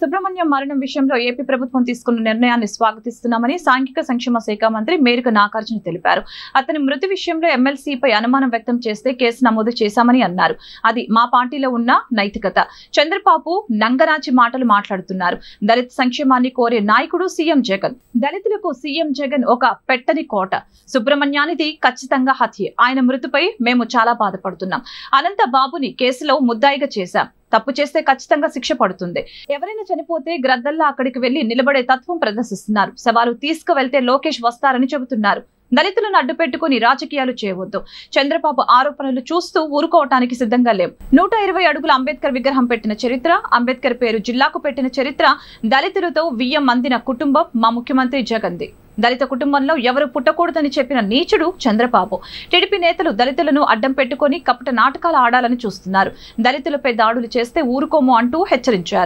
సుబ్రహ్మణ్యం మరణం విషయంలో ఏపీ ప్రభుత్వం తీసుకున్న నిర్ణయాన్ని స్వాగతిస్తున్నామని సాంఘిక సంక్షేమ శాఖ మంత్రి మేరుక నాగార్జున తెలిపారు అతని మృతి విషయంలో ఎమ్మెల్సీపై అనుమానం వ్యక్తం చేస్తే కేసు నమోదు చేశామని అన్నారు అది మా పార్టీలో ఉన్న నైతికత చంద్రబాబు నంగరాజి మాటలు మాట్లాడుతున్నారు దళిత సంక్షేమాన్ని కోరే నాయకుడు సీఎం జగన్ దళితులకు సీఎం జగన్ ఒక పెట్టని కోట సుబ్రహ్మణ్యానిది ఖచ్చితంగా హత్య ఆయన మృతిపై మేము చాలా బాధపడుతున్నాం అనంత బాబుని కేసులో ముద్దాయిగా చేశాం తప్పు చేస్తే ఖచ్చితంగా శిక్ష పడుతుంది ఎవరైనా చనిపోతే గ్రద్దల్లా అక్కడికి వెళ్లి నిలబడే తత్వం ప్రదర్శిస్తున్నారు శవాలు తీసుకువెళ్తే లోకేష్ వస్తారని చెబుతున్నారు దళితులను అడ్డుపెట్టుకుని రాజకీయాలు చేయవద్దు చంద్రబాబు ఆరోపణలు చూస్తూ ఊరుకోవటానికి సిద్ధంగా లేవు నూట ఇరవై అడుగుల అంబేద్కర్ విగ్రహం పెట్టిన చరిత్ర అంబేద్కర్ పేరు జిల్లాకు పెట్టిన చరిత్ర దళితులతో వియ్యం అందిన కుటుంబం మా ముఖ్యమంత్రి జగన్ది దళిత కుటుంబంలో ఎవరు పుట్టకూడదని చెప్పిన నీచుడు చంద్రబాబు టీడీపీ నేతలు దళితులను అడ్డం పెట్టుకుని కపట నాటకాలు ఆడాలని చూస్తున్నారు దళితులపై దాడులు చేస్తే ఊరుకోము అంటూ హెచ్చరించారు